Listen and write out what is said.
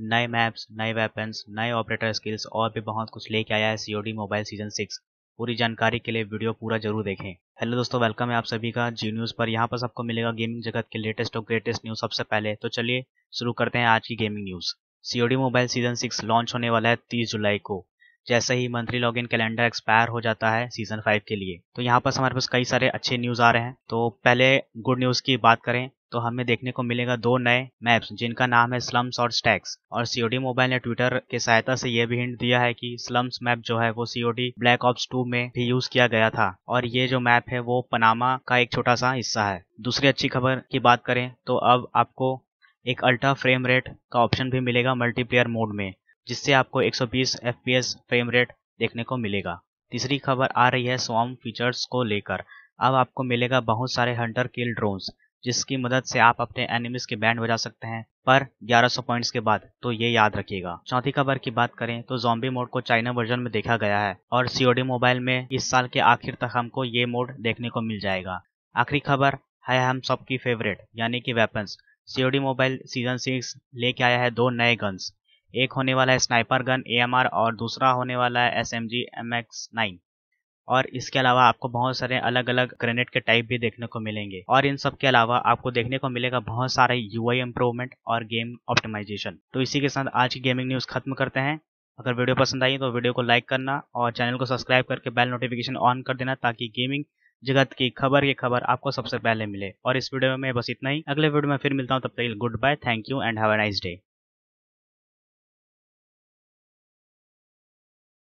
नए मैप्स नए वेपन्स नए ऑपरेटर स्किल्स और भी बहुत कुछ लेके आया है सीओडी मोबाइल सीजन सिक्स पूरी जानकारी के लिए वीडियो पूरा जरूर देखें हेलो दोस्तों वेलकम है आप सभी का जी न्यूज़ पर यहाँ पर सबको मिलेगा गेमिंग जगत के लेटेस्ट और ग्रेटेस्ट न्यूज़ सबसे पहले तो चलिए शुरू करते हैं आज की gaming news COD mobile season six launch होने वाला है तीस जुलाई को जैसे ही monthly log in calendar expire हो जाता है सीजन फाइव के लिए तो यहाँ पर हमारे पास कई सारे अच्छे न्यूज आ रहे हैं तो पहले गुड न्यूज की बात करें तो हमें देखने को मिलेगा दो नए मैप्स जिनका नाम है स्लम्स और स्टैक्स और सीओडी मोबाइल ने ट्विटर के सहायता से यह भी हिंट दिया है कि स्लम्स मैप जो है वो सीओडी ब्लैक ऑप्स 2 में भी यूज किया गया था और ये जो मैप है वो पनामा का एक छोटा सा हिस्सा है दूसरी अच्छी खबर की बात करें तो अब आपको एक अल्ट्रा फ्रेम रेट का ऑप्शन भी मिलेगा मल्टीप्लेयर मोड में जिससे आपको 120 fps फ्रेम रेट देखने को मिलेगा तीसरी खबर आ रही है स्वाम फीचर्स को लेकर अब आपको मिलेगा बहुत सारे हंटर किल ड्रोन्स जिसकी मदद से आप अपने एनिमिस के बैंड बजा सकते हैं पर 1100 पॉइंट्स के बाद तो ये याद रखिएगा चौथी खबर की बात करें तो जॉम्बी मोड को चाइना वर्जन में देखा गया है और सीओडी मोबाइल में इस साल के आखिर तक हमको ये मोड देखने को मिल जाएगा आखिरी खबर है हम सबकी फेवरेट यानी कि weapons COD mobile season six लेके आया है दो नए गन्स एक होने वाला है स्नाइपर गन ए और दूसरा होने वाला है S M G M X nine और इसके अलावा आपको बहुत सारे अलग अलग ग्रेनेड के टाइप भी देखने को मिलेंगे और इन सब के अलावा आपको देखने को मिलेगा बहुत सारे यू आई इम्प्रूवमेंट और गेम ऑप्टिमाइजेशन तो इसी के साथ आज की गेमिंग न्यूज़ खत्म करते हैं अगर वीडियो पसंद आई तो वीडियो को लाइक करना और चैनल को सब्सक्राइब करके बेल नोटिफिकेशन ऑन कर देना ताकि गेमिंग जगत की खबर की खबर आपको सबसे पहले मिले और इस वीडियो में बस इतना ही अगले वीडियो में फिर मिलता हूँ तब तक good bye thank you and have a nice day